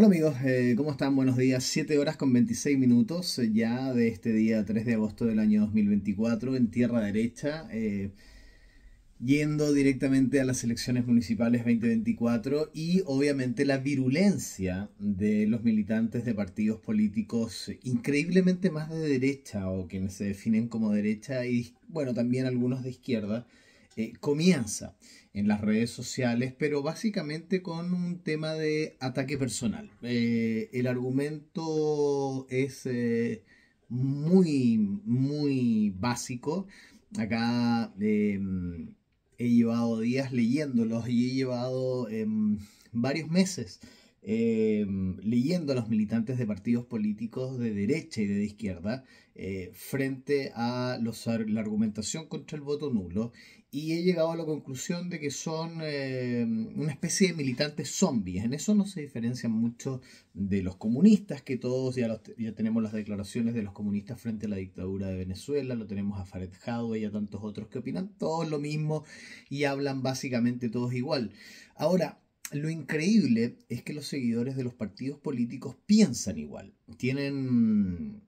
Hola amigos, eh, ¿cómo están? Buenos días. 7 horas con 26 minutos eh, ya de este día 3 de agosto del año 2024 en Tierra Derecha, eh, yendo directamente a las elecciones municipales 2024 y obviamente la virulencia de los militantes de partidos políticos increíblemente más de derecha o quienes se definen como derecha y bueno, también algunos de izquierda, comienza en las redes sociales, pero básicamente con un tema de ataque personal. Eh, el argumento es eh, muy, muy básico. Acá em, he llevado días leyéndolos y he llevado em, varios meses eh, leyendo a los militantes de partidos políticos de derecha y de izquierda eh, frente a la argumentación contra el voto nulo y he llegado a la conclusión de que son eh, una especie de militantes zombies. En eso no se diferencian mucho de los comunistas, que todos ya, ya tenemos las declaraciones de los comunistas frente a la dictadura de Venezuela, lo tenemos a Faret Jadwe y a tantos otros que opinan todos lo mismo y hablan básicamente todos igual. Ahora, lo increíble es que los seguidores de los partidos políticos piensan igual, tienen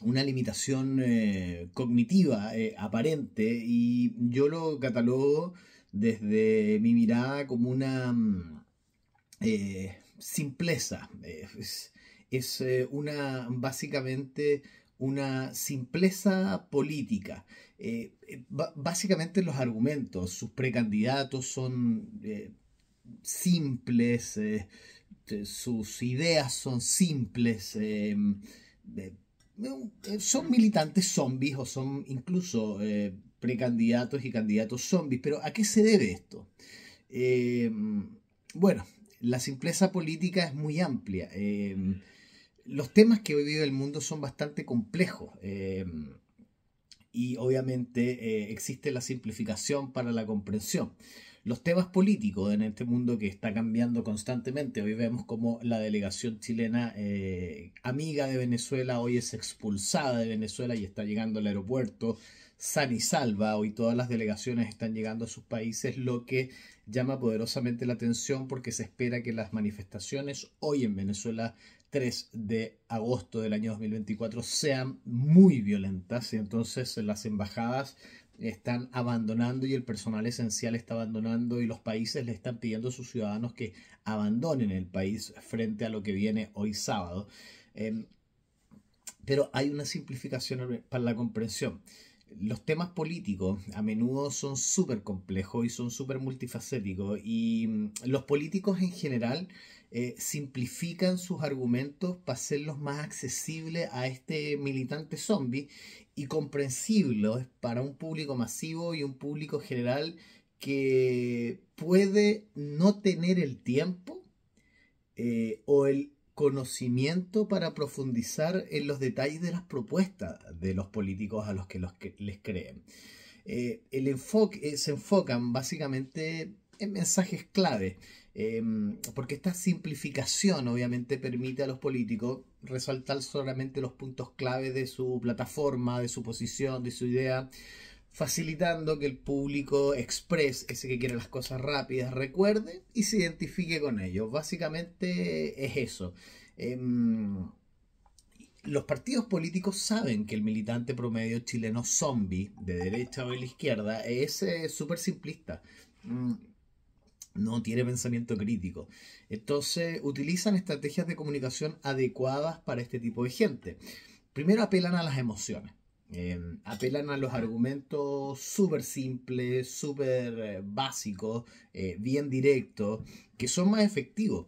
una limitación eh, cognitiva eh, aparente y yo lo catalogo desde mi mirada como una mm, eh, simpleza. Es, una básicamente una simpleza política. básicamente los argumentos, sus precandidatos son simples, eh, eh, sus ideas son simples, eh, son militantes zombies o son incluso precandidatos y candidatos zombies. Pero ¿a qué se debe esto? bueno, la simpleza política es muy amplia. los temas que hoy vive el mundo son bastante complejos y obviamente existe la simplificación para la comprensión los temas políticos en este mundo que está cambiando constantemente. Hoy vemos como la delegación chilena eh, amiga de Venezuela hoy es expulsada de Venezuela y está llegando al aeropuerto san y salva. Hoy todas las delegaciones están llegando a sus países, lo que llama poderosamente la atención porque se espera que las manifestaciones hoy en Venezuela 3 de agosto del año 2024 sean muy violentas y entonces las embajadas están abandonando y el personal esencial está abandonando y los países le están pidiendo a sus ciudadanos que abandonen el país frente a lo que viene hoy sábado. Em, pero hay una simplificación para la comprensión. Los temas políticos a menudo son súper complejos y son súper multifacéticos y mm, los políticos en general eh, simplifican sus argumentos para hacerlos más accesibles a este militante zombie y comprensibles para un público masivo y un público general que puede no tener el tiempo eh, o el conocimiento para profundizar en los detalles de las propuestas de los políticos a los que, los les creen. Eh, el enfoque, se enfocan básicamente en mensajes clave Em, porque esta simplificación obviamente permite a los políticos resaltar solamente los puntos clave de su plataforma, de su posición, de su idea, facilitando que el público express, ese que quiere las cosas rápidas, recuerde y se identifique con ellos. Básicamente es eso. Em, los partidos políticos saben que el militante promedio chileno zombie, de derecha o de la izquierda, es eh, súper simplista. Mm, no tiene pensamiento crítico. Entonces utilizan estrategias de comunicación adecuadas para este tipo de gente. Primero apelan a las emociones. Em, apelan a los argumentos súper simples, súper eh, básicos, eh, bien directos, que son más efectivos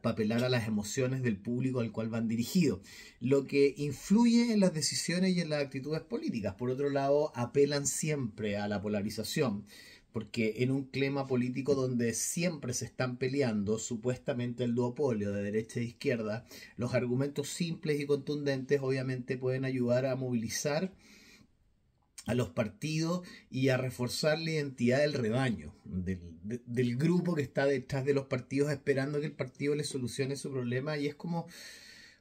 para apelar a las emociones del público al cual van dirigidos, lo que influye en las decisiones y en las actitudes políticas. Por otro lado, apelan siempre a la polarización porque en un clima político donde siempre se están peleando supuestamente el duopolio de derecha e izquierda, los argumentos simples y contundentes obviamente pueden ayudar a movilizar a los partidos y a reforzar la identidad del rebaño, del, del grupo que está detrás de los partidos esperando que el partido les solucione su problema y es como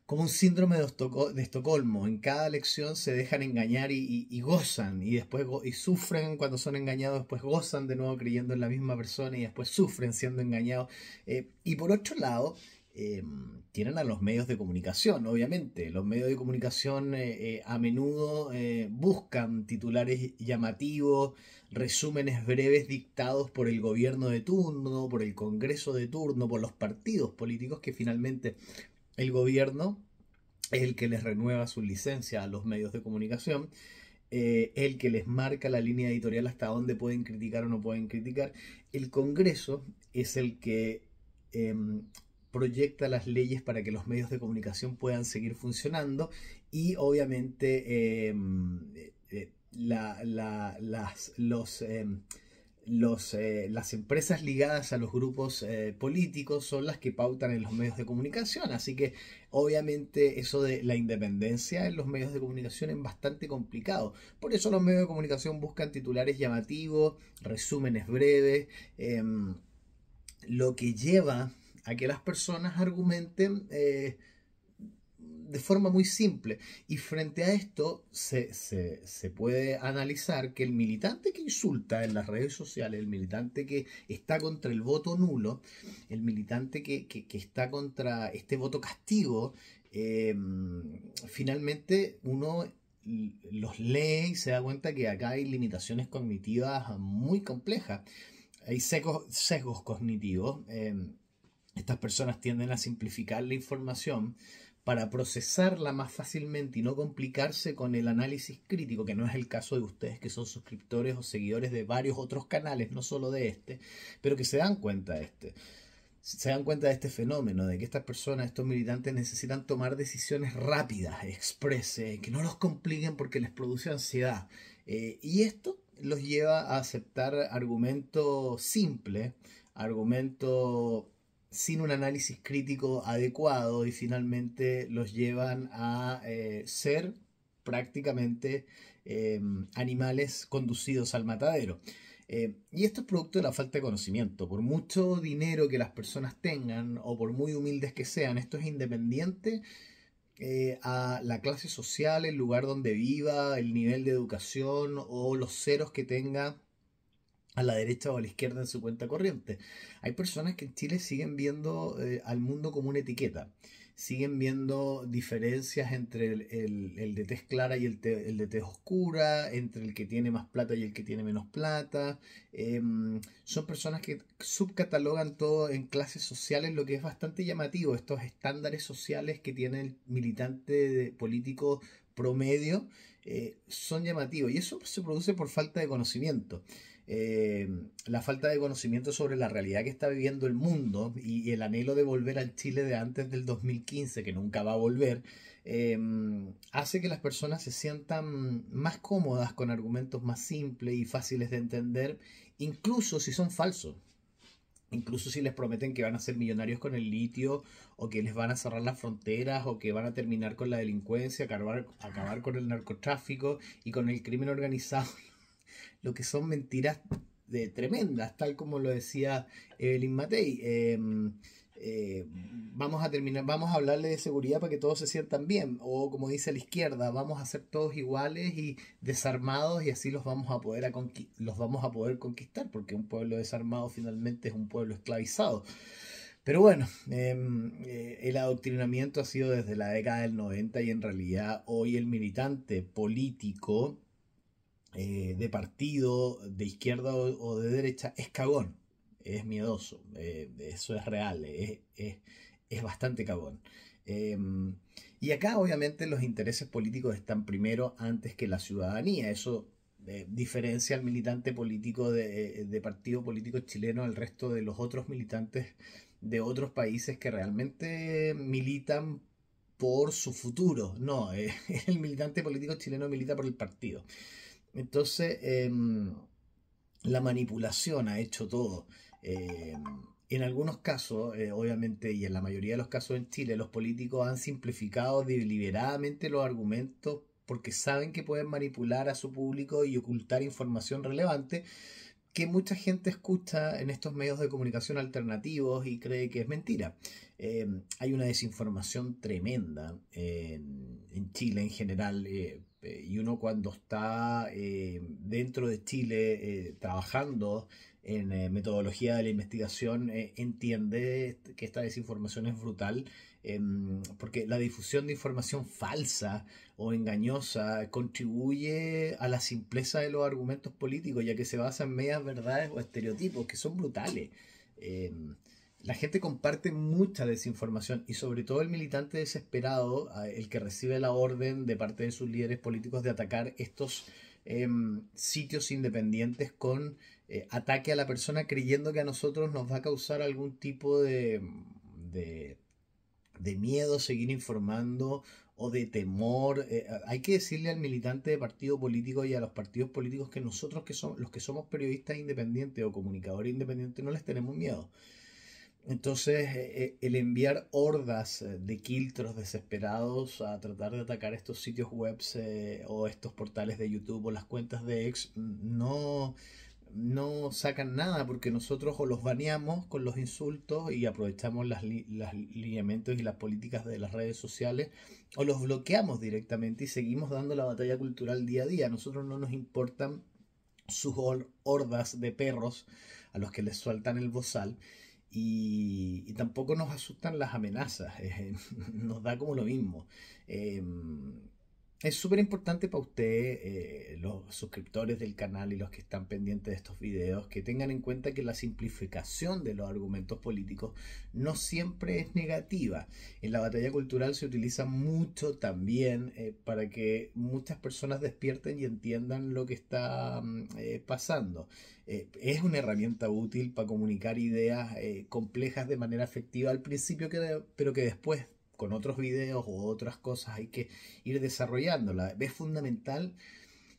como un síndrome de, Estocolmo. De Estocolmo. En cada lección se dejan engañar y, gozan, y después sufren cuando son engañados, después gozan de nuevo creyendo en la misma persona y después sufren siendo engañados. Eh, y por otro lado, em, tienen a los medios de comunicación, obviamente. Los medios de comunicación eh, eh, a menudo buscan titulares llamativos, resúmenes breves dictados por el gobierno de turno, por el Congreso de turno, por los partidos políticos que finalmente el gobierno es el que les renueva su licencia a los medios de comunicación, eh, el que les marca la línea editorial hasta dónde pueden criticar o no pueden criticar. El Congreso es el que em, proyecta las leyes para que los medios de comunicación puedan seguir funcionando y obviamente em, eh, eh, las, los em, los, eh, las empresas ligadas a los grupos eh, políticos son las que pautan en los medios de comunicación, así que obviamente eso de la independencia en los medios de comunicación es bastante complicado. Por eso los medios de comunicación buscan titulares llamativos, resúmenes breves, em, lo que lleva a que las personas argumenten eh, de forma muy simple. Y frente a esto se, puede analizar que el militante que insulta en las redes sociales, el militante que está contra el voto nulo, el militante que, está contra este voto castigo, em, finalmente uno los lee y se da cuenta que acá hay limitaciones cognitivas muy complejas. Hay sesgos, cognitivos. Em, estas personas tienden a simplificar la información para procesarla más fácilmente y no complicarse con el análisis crítico, que no es el caso de ustedes que son suscriptores o seguidores de varios otros canales, no solo de este, pero que se dan cuenta de este. Se dan cuenta de este fenómeno, de que estas personas, estos militantes necesitan tomar decisiones rápidas, expreses, que no los compliquen porque les produce ansiedad. Eh, y esto los lleva a aceptar argumentos simples, argumentos sin un análisis crítico adecuado y finalmente los llevan a eh, ser prácticamente eh, animales conducidos al matadero. Eh, y esto es producto de la falta de conocimiento. Por mucho dinero que las personas tengan o por muy humildes que sean, esto es independiente a la clase social, el lugar donde viva, el nivel de educación o los ceros que tenga a la derecha o a la izquierda en su cuenta corriente. Hay personas que en Chile siguen viendo eh, al mundo como una etiqueta, siguen viendo diferencias entre el, de tez clara y el, de tez oscura, entre el que tiene más plata y el que tiene menos plata. Em, son personas que subcatalogan todo en clases sociales, lo que es bastante llamativo, estos estándares sociales que tiene el militante político promedio. Eh, son llamativos y eso se produce por falta de conocimiento. Em, la falta de conocimiento sobre la realidad que está viviendo el mundo y, el anhelo de volver al Chile de antes del 2015, que nunca va a volver, em, hace que las personas se sientan más cómodas con argumentos más simples y fáciles de entender, incluso si son falsos. Incluso si les prometen que van a ser millonarios con el litio, o que les van a cerrar las fronteras, o que van a terminar con la delincuencia, acabar con el narcotráfico y con el crimen organizado, lo que son mentiras tremendas, tal como lo decía Evelyn Matei. Em, eh, vamos a terminar, vamos a hablarle de seguridad para que todos se sientan bien, o como dice la izquierda, vamos a ser todos iguales y desarmados y así los vamos a poder los vamos a poder conquistar, porque un pueblo desarmado finalmente es un pueblo esclavizado. Pero bueno, em, eh, el adoctrinamiento ha sido desde la década del 90 y en realidad hoy el militante político eh, de partido, de izquierda o, de derecha, es cagón, es miedoso, eh, eso es real, es, bastante cagón. Em, y acá obviamente los intereses políticos están primero antes que la ciudadanía, eso eh, diferencia al militante político de, partido político chileno al resto de los otros militantes de otros países que realmente militan por su futuro. No, el militante político chileno milita por el partido. Entonces, em, la manipulación ha hecho todo. Em, en algunos casos, eh, obviamente, y en la mayoría de los casos en Chile, los políticos han simplificado deliberadamente los argumentos porque saben que pueden manipular a su público y ocultar información relevante que mucha gente escucha en estos medios de comunicación alternativos y cree que es mentira. Em, hay una desinformación tremenda en, Chile en general. Eh, eh, y uno cuando está eh, dentro de Chile eh, trabajando en metodología de la investigación entiende que esta desinformación es brutal em, porque la difusión de información falsa o engañosa contribuye a la simpleza de los argumentos políticos, ya que se basa en medias verdades o estereotipos que son brutales. Em, la gente comparte mucha desinformación y sobre todo el militante desesperado, ah, el que recibe la orden de parte de sus líderes políticos de atacar estos em, sitios independientes con eh, ataque a la persona creyendo que a nosotros nos va a causar algún tipo de, de, miedo seguir informando o de temor. Eh, ah, hay que decirle al militante de partido político y a los partidos políticos que nosotros que somos los que somos periodistas independientes o comunicadores independientes no les tenemos miedo. Entonces, eh, eh, el enviar hordas eh, de quiltros desesperados a tratar de atacar estos sitios web o estos portales de YouTube o las cuentas de ex no, sacan nada porque nosotros o los baneamos con los insultos y aprovechamos los lineamientos y las políticas de las redes sociales o los bloqueamos directamente y seguimos dando la batalla cultural día a día. A nosotros no nos importan sus hordas de perros a los que les sueltan el bozal y, tampoco nos asustan las amenazas, eh, nos da como lo mismo. Em, es súper importante para usted, eh, los suscriptores del canal y los que están pendientes de estos videos, que tengan en cuenta que la simplificación de los argumentos políticos no siempre es negativa. En la batalla cultural se utiliza mucho también eh, para que muchas personas despierten y entiendan lo que está mm, eh, pasando. es una herramienta útil para comunicar ideas complejas de manera efectiva al principio, que, pero que después con otros videos u otras cosas hay que ir desarrollándola. Es fundamental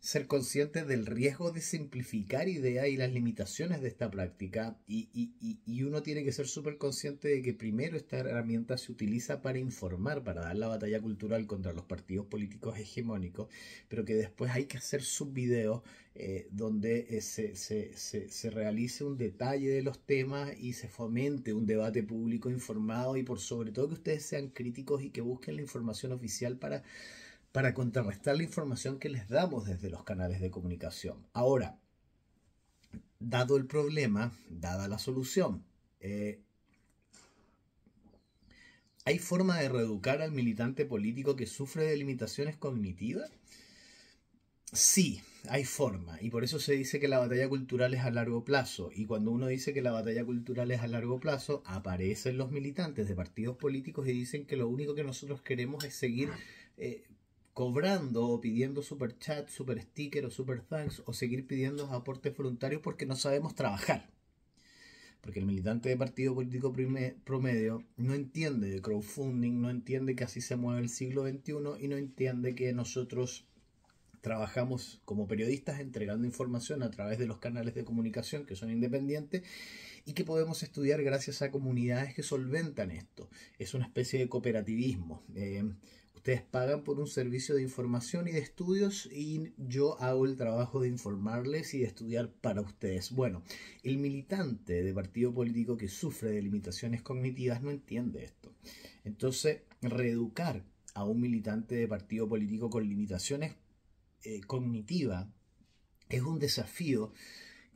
ser conscientes del riesgo de simplificar ideas y las limitaciones de esta práctica y, y, y uno tiene que ser súper consciente de que primero esta herramienta se utiliza para informar, para dar la batalla cultural contra los partidos políticos hegemónicos, pero que después hay que hacer subvideos eh, donde eh, se, se, se, se realice un detalle de los temas y se fomente un debate público informado y por sobre todo que ustedes sean críticos y que busquen la información oficial para para contrarrestar la información que les damos desde los canales de comunicación. Ahora, dado el problema, dada la solución, eh, ¿hay forma de reeducar al militante político que sufre de limitaciones cognitivas? Sí, hay forma, y por eso se dice que la batalla cultural es a largo plazo, y cuando uno dice que la batalla cultural es a largo plazo, aparecen los militantes de partidos políticos y dicen que lo único que nosotros queremos es seguir eh, cobrando o pidiendo super chat, super sticker o super thanks o seguir pidiendo aportes voluntarios porque no sabemos trabajar. Porque el militante de partido político promedio no entiende de crowdfunding, no entiende que así se mueve el siglo XXI y no entiende que nosotros trabajamos como periodistas entregando información a través de los canales de comunicación que son independientes y que podemos estudiar gracias a comunidades que solventan esto. Es una especie de cooperativismo. Eh, Ustedes pagan por un servicio de información y de estudios y yo hago el trabajo de informarles y de estudiar para ustedes. Bueno, el militante de partido político que sufre de limitaciones cognitivas no entiende esto. Entonces, reeducar a un militante de partido político con limitaciones eh, cognitivas es un desafío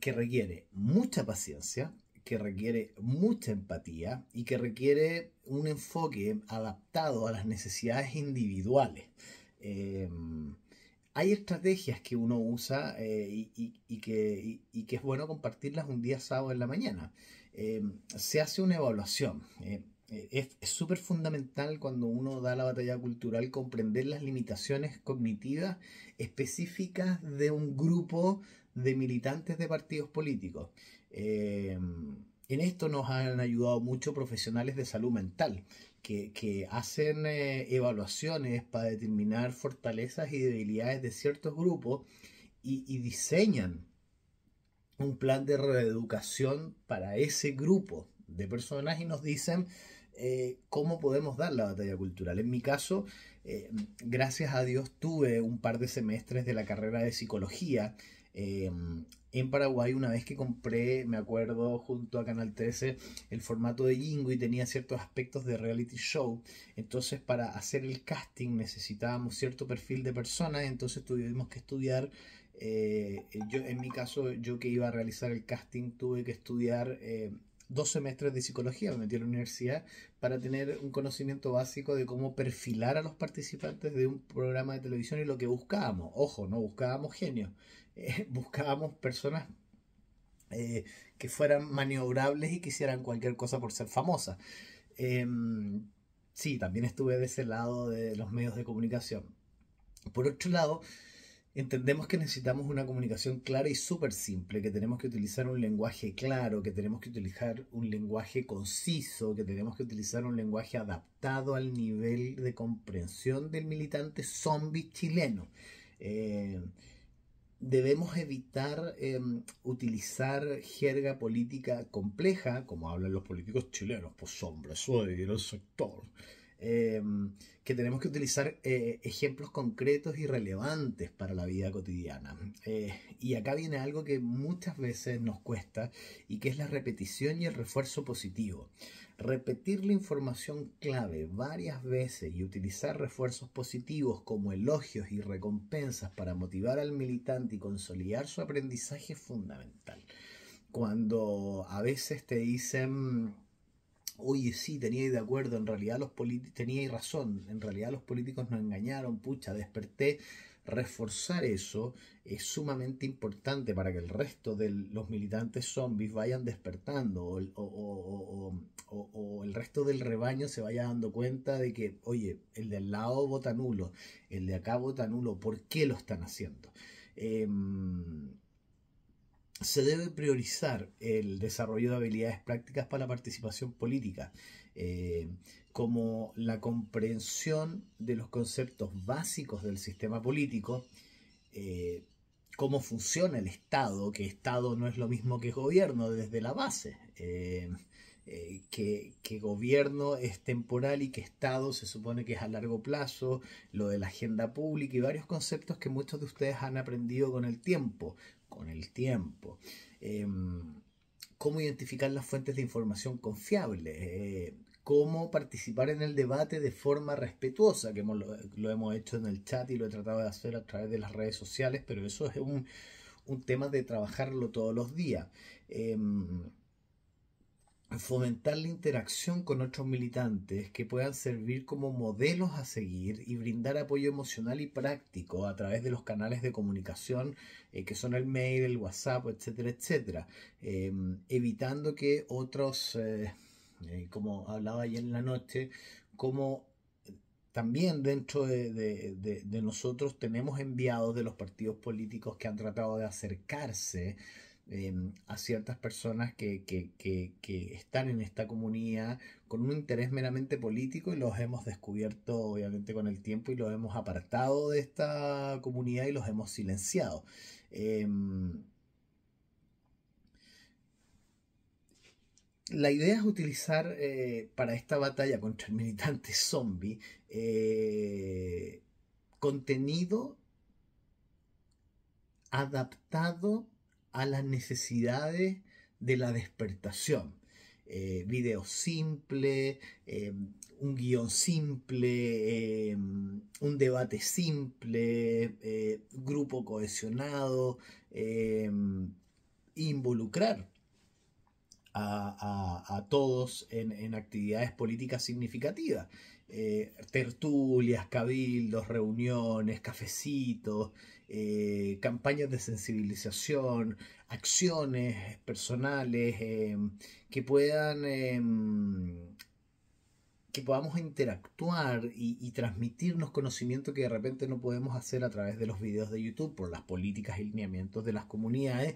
que requiere mucha paciencia, que requiere mucha empatía y que requiere un enfoque adaptado a las necesidades individuales. Em, hay estrategias que uno usa eh, y, que, es bueno compartirlas un día sábado en la mañana. Em, se hace una evaluación. Eh, es súper fundamental cuando uno da la batalla cultural comprender las limitaciones cognitivas específicas de un grupo de militantes de partidos políticos. Eh, en esto nos han ayudado muchos profesionales de salud mental, que, hacen eh, evaluaciones para determinar fortalezas y debilidades de ciertos grupos y, diseñan un plan de reeducación para ese grupo de personas y nos dicen eh, cómo podemos dar la batalla cultural. En mi caso, gracias a Dios tuve un par de semestres de la carrera de psicología en Paraguay una vez que compré, me acuerdo, junto a Canal 13, el formato de Jingo y tenía ciertos aspectos de reality show. Entonces para hacer el casting necesitábamos cierto perfil de personas, entonces tuvimos que estudiar. Eh, yo, en mi caso, yo que iba a realizar el casting, tuve que estudiar... Eh, dos semestres de psicología, me metí a la universidad para tener un conocimiento básico de cómo perfilar a los participantes de un programa de televisión y lo que buscábamos. Ojo, no buscábamos genios, eh, buscábamos personas eh, que fueran maniobrables y que hicieran cualquier cosa por ser famosas. Em, sí, también estuve de ese lado de los medios de comunicación. Por otro lado, entendemos que necesitamos una comunicación clara y súper simple, que tenemos que utilizar un lenguaje claro, que tenemos que utilizar un lenguaje conciso, que tenemos que utilizar un lenguaje adaptado al nivel de comprensión del militante zombie chileno. Eh, debemos evitar em, utilizar jerga política compleja, como hablan los políticos chilenos, pues hombre, ir al sector Em, que tenemos que utilizar eh, ejemplos concretos y relevantes para la vida cotidiana. Eh, y acá viene algo que muchas veces nos cuesta y que es la repetición y el refuerzo positivo. Repetir la información clave varias veces y utilizar refuerzos positivos como elogios y recompensas para motivar al militante y consolidar su aprendizaje es fundamental. Cuando a veces te dicen oye, sí, teníais de acuerdo, en realidad los políticos, teníais razón, en realidad los políticos nos engañaron, pucha, desperté. Reforzar eso es sumamente importante para que el resto de los militantes zombies vayan despertando o, el resto del rebaño se vaya dando cuenta de que, oye, el de al lado vota nulo, el de acá vota nulo, ¿por qué lo están haciendo? Em, se debe priorizar el desarrollo de habilidades prácticas para la participación política, eh, como la comprensión de los conceptos básicos del sistema político, eh, cómo funciona el Estado, que Estado no es lo mismo que gobierno desde la base, eh, que gobierno es temporal y que Estado se supone que es a largo plazo, lo de la agenda pública y varios conceptos que muchos de ustedes han aprendido con el tiempo, con el tiempo. Em, cómo identificar las fuentes de información confiables, eh, cómo participar en el debate de forma respetuosa, que lo, hemos hecho en el chat y lo he tratado de hacer a través de las redes sociales, pero eso es un, tema de trabajarlo todos los días. Em, fomentar la interacción con otros militantes que puedan servir como modelos a seguir y brindar apoyo emocional y práctico a través de los canales de comunicación eh, que son el mail, el WhatsApp, etcétera, etcétera, em, evitando que otros, eh, eh, como hablaba ayer en la noche, como también dentro de, nosotros tenemos enviados de los partidos políticos que han tratado de acercarse Em, a ciertas personas que, están en esta comunidad con un interés meramente político y los hemos descubierto obviamente con el tiempo y los hemos apartado de esta comunidad y los hemos silenciado. Em, la idea es utilizar eh, para esta batalla contra el militante zombie eh, contenido adaptado a las necesidades de la despertación. Eh, video simple, eh, un guión simple, eh, un debate simple, grupo cohesionado, involucrar a, todos en actividades políticas significativas. Eh, tertulias, cabildos, reuniones, cafecitos, eh, campañas de sensibilización, acciones personales eh, que puedan em, que podamos interactuar y, transmitirnos conocimiento que de repente no podemos hacer a través de los videos de YouTube por las políticas y lineamientos de las comunidades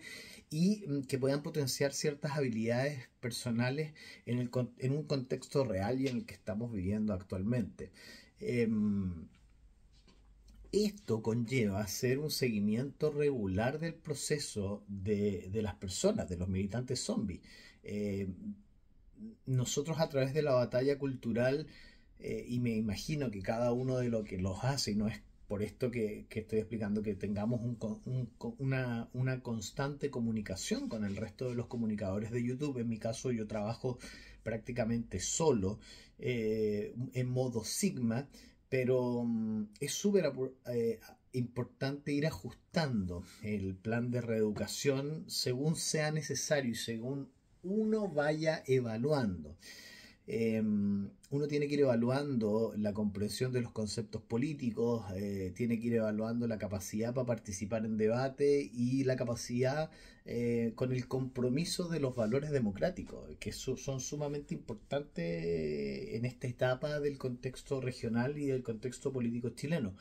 y mm, que puedan potenciar ciertas habilidades personales en, un contexto real y en el que estamos viviendo actualmente. Em, esto conlleva hacer un seguimiento regular del proceso de, las personas, de los militantes zombies. Eh, nosotros a través de la batalla cultural, eh, y me imagino que cada uno de los que los hace, y no es por esto que, estoy explicando, que tengamos una, constante comunicación con el resto de los comunicadores de YouTube. En mi caso yo trabajo prácticamente solo, eh, en modo Sigma, pero mm, es súper eh, importante ir ajustando el plan de reeducación según sea necesario y según uno vaya evaluando. Em, uno tiene que ir evaluando la comprensión de los conceptos políticos, eh, tiene que ir evaluando la capacidad para participar en debate y la capacidad eh, con el compromiso de los valores democráticos, que son sumamente importantes en esta etapa del contexto regional y del contexto político chileno.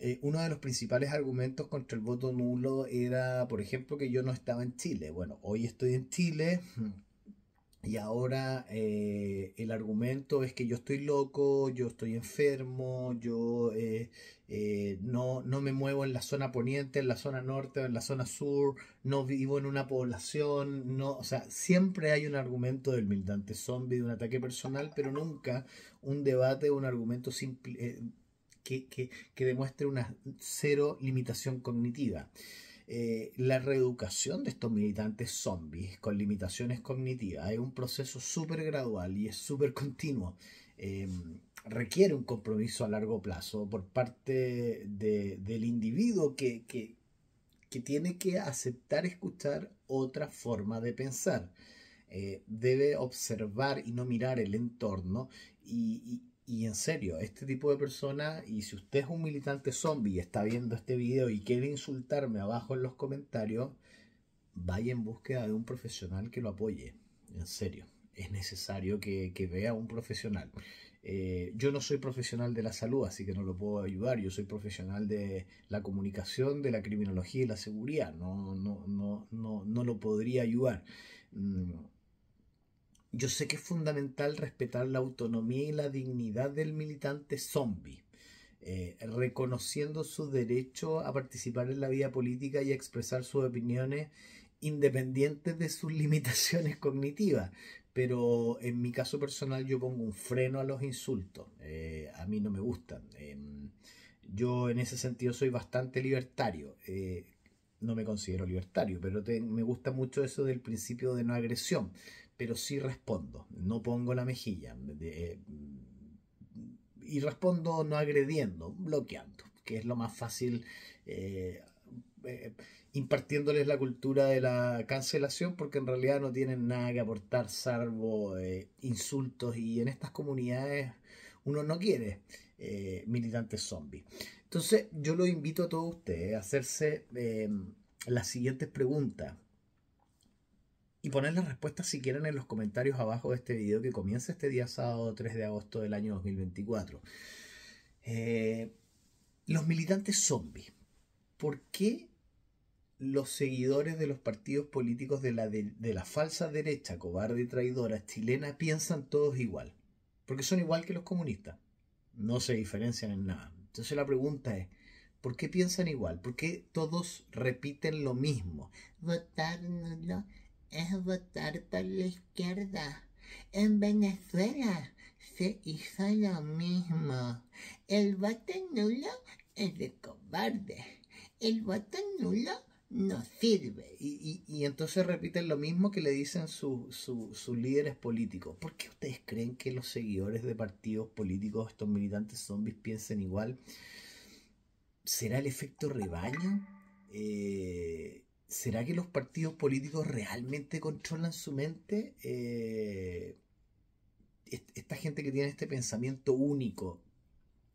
Eh, uno de los principales argumentos contra el voto nulo era, por ejemplo, que yo no estaba en Chile. Bueno, hoy estoy en Chile y ahora eh, el argumento es que yo estoy loco, yo estoy enfermo, yo eh, no, me muevo en la zona poniente, en la zona norte o en la zona sur, no vivo en una población, no, o sea, siempre hay un argumento del militante zombie, de un ataque personal, pero nunca un debate, un argumento simple que, demuestre una cero limitación cognitiva. Eh, la reeducación de estos militantes zombies con limitaciones cognitivas es un proceso súper gradual y es súper continuo. Eh, requiere un compromiso a largo plazo por parte del individuo que, tiene que aceptar escuchar otra forma de pensar. Eh, debe observar y no mirar el entorno y y en serio, este tipo de persona, y si usted es un militante zombie y está viendo este video y quiere insultarme abajo en los comentarios, vaya en búsqueda de un profesional que lo apoye. En serio, es necesario que, vea un profesional. Eh, yo no soy profesional de la salud, así que no lo puedo ayudar. Yo soy profesional de la comunicación, de la criminología y la seguridad. No, no, no, no, no lo podría ayudar. Mm, yo sé que es fundamental respetar la autonomía y la dignidad del militante zombie, eh, reconociendo su derecho a participar en la vida política y a expresar sus opiniones independientes de sus limitaciones cognitivas. Pero en mi caso personal yo pongo un freno a los insultos. Eh, a mí no me gustan. Em, yo en ese sentido soy bastante libertario. Eh, no me considero libertario, pero me gusta mucho eso del principio de no agresión pero sí respondo, no pongo la mejilla. Eh, y respondo no agrediendo, bloqueando, que es lo más fácil. Eh, eh, impartiéndoles la cultura de la cancelación porque en realidad no tienen nada que aportar salvo insultos y en estas comunidades uno no quiere militantes zombies. Entonces yo lo invito a todos ustedes a hacerse las siguientes preguntas y poner las respuestas si quieren en los comentarios abajo de este video que comienza este día sábado 3 de agosto del año 2024. Eh, los militantes zombies. ¿Por qué los seguidores de los partidos políticos de la, de, la falsa derecha, cobarde y traidora chilena, piensan todos igual? Porque son igual que los comunistas. No se diferencian en nada. Entonces la pregunta es, ¿por qué piensan igual? ¿Por qué todos repiten lo mismo? no es votar por la izquierda. En Venezuela se hizo lo mismo. El voto nulo es de cobarde. El voto nulo no sirve. Y, y, entonces repiten lo mismo que le dicen sus líderes políticos. ¿Por qué ustedes creen que los seguidores de partidos políticos, estos militantes zombies, piensen igual? ¿Será el efecto rebaño? Eh, ¿Será que los partidos políticos realmente controlan su mente? Eh, esta gente que tiene este pensamiento único,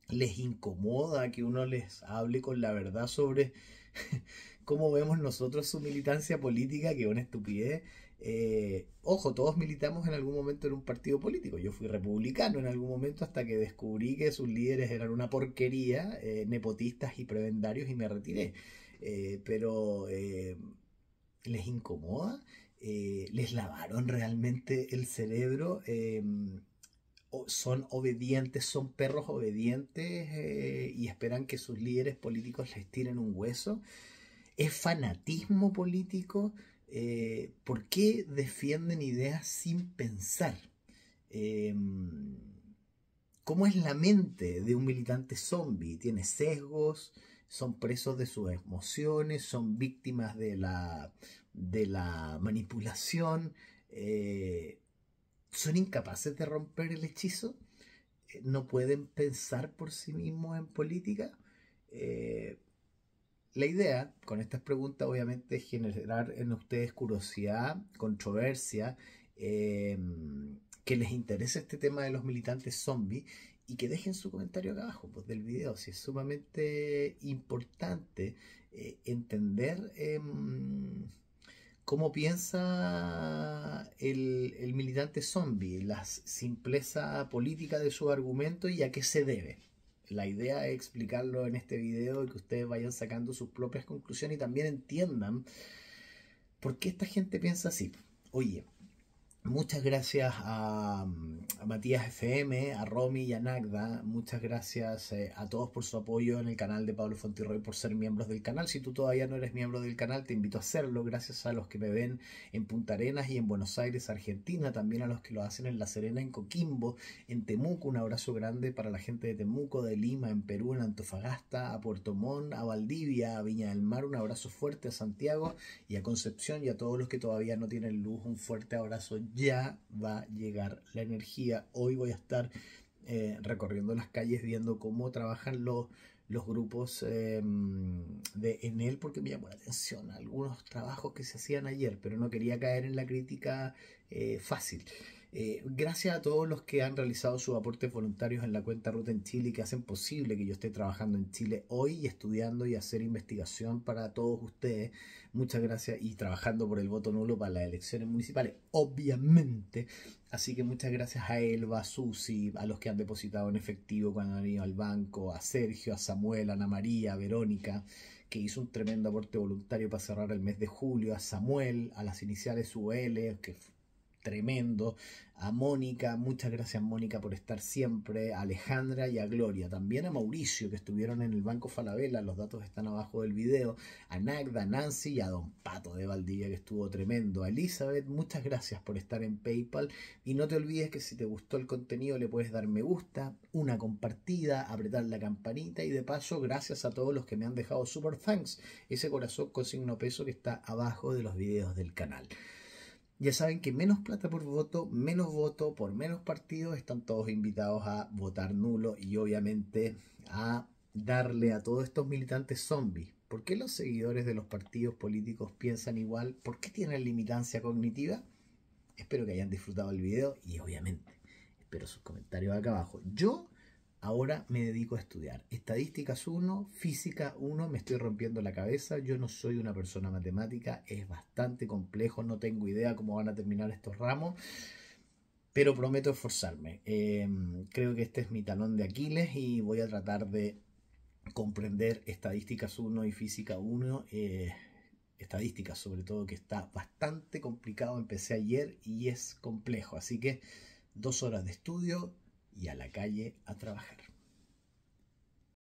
¿les incomoda que uno les hable con la verdad sobre cómo vemos nosotros su militancia política, que es una estupidez? Eh, ojo, todos militamos en algún momento en un partido político. Yo fui republicano en algún momento hasta que descubrí que sus líderes eran una porquería, eh, nepotistas y prebendarios, y me retiré. Eh, pero eh, ¿les incomoda? Eh, ¿Les lavaron realmente el cerebro? ¿Son obedientes, son perros obedientes y esperan que sus líderes políticos les tiren un hueso? ¿Es fanatismo político? ¿Por qué defienden ideas sin pensar? Em, ¿Cómo es la mente de un militante zombie? ¿Tiene sesgos? son presos de sus emociones, son víctimas de la, de la manipulación, eh, son incapaces de romper el hechizo, eh, no pueden pensar por sí mismos en política. Eh, la idea con estas preguntas obviamente es generar en ustedes curiosidad, controversia, que les interese este tema de los militantes zombies y que dejen su comentario acá abajo pues, del video. Si es sumamente importante eh, entender em, cómo piensa el, el, militante zombie, la simpleza política de su argumento y a qué se debe. La idea es explicarlo en este video y que ustedes vayan sacando sus propias conclusiones y también entiendan por qué esta gente piensa así. Oye, Muchas gracias a, Matías FM, a Romy y a Nagda. Muchas gracias eh, a todos por su apoyo en el canal de Pablo Fontirroy por ser miembros del canal. Si tú todavía no eres miembro del canal, te invito a hacerlo. Gracias a los que me ven en Punta Arenas y en Buenos Aires, Argentina. También a los que lo hacen en La Serena, en Coquimbo, en Temuco. Un abrazo grande para la gente de Temuco, de Lima, en Perú, en Antofagasta, a Puerto Montt, a Valdivia, a Viña del Mar. Un abrazo fuerte a Santiago y a Concepción y a todos los que todavía no tienen luz. Un fuerte abrazo ya va a llegar la energía. Hoy voy a estar eh, recorriendo las calles viendo cómo trabajan los, grupos em, de Enel porque me llamó la atención algunos trabajos que se hacían ayer, pero no quería caer en la crítica eh, fácil. Eh, gracias a todos los que han realizado sus aportes voluntarios en la cuenta Ruta en Chile que hacen posible que yo esté trabajando en Chile hoy estudiando y hacer investigación para todos ustedes. Muchas gracias y trabajando por el voto nulo para las elecciones municipales, obviamente. Así que muchas gracias a Elba, a Susi, a los que han depositado en efectivo cuando han ido al banco, a Sergio, a Samuel, a Ana María, a Verónica, que hizo un tremendo aporte voluntario para cerrar el mes de julio, a Samuel, a las iniciales UL, que tremendo. A Mónica, muchas gracias Mónica por estar siempre. A Alejandra y a Gloria. También a Mauricio, que estuvieron en el Banco Falabella. Los datos están abajo del video. A Nagda, Nancy y a Don Pato de Valdivia, que estuvo tremendo. A Elizabeth, muchas gracias por estar en PayPal. Y no te olvides que si te gustó el contenido, le puedes dar me gusta, una compartida, apretar la campanita. Y de paso, gracias a todos los que me han dejado super thanks. Ese corazón con signo peso que está abajo de los videos del canal. Ya saben que menos plata por voto, menos voto por menos partido, están todos invitados a votar nulo y obviamente a darle a todos estos militantes zombies. ¿Por qué los seguidores de los partidos políticos piensan igual? ¿Por qué tienen limitancia cognitiva? Espero que hayan disfrutado el video y obviamente espero sus comentarios acá abajo. Yo Ahora me dedico a estudiar. Estadísticas 1, física 1, me estoy rompiendo la cabeza. Yo no soy una persona matemática, es bastante complejo, no tengo idea cómo van a terminar estos ramos, pero prometo esforzarme. Em, creo que este es mi talón de Aquiles y voy a tratar de comprender estadísticas 1 y física 1. Eh, estadísticas sobre todo que está bastante complicado empecé ayer y es complejo así que dos horas de estudio y a la calle a trabajar.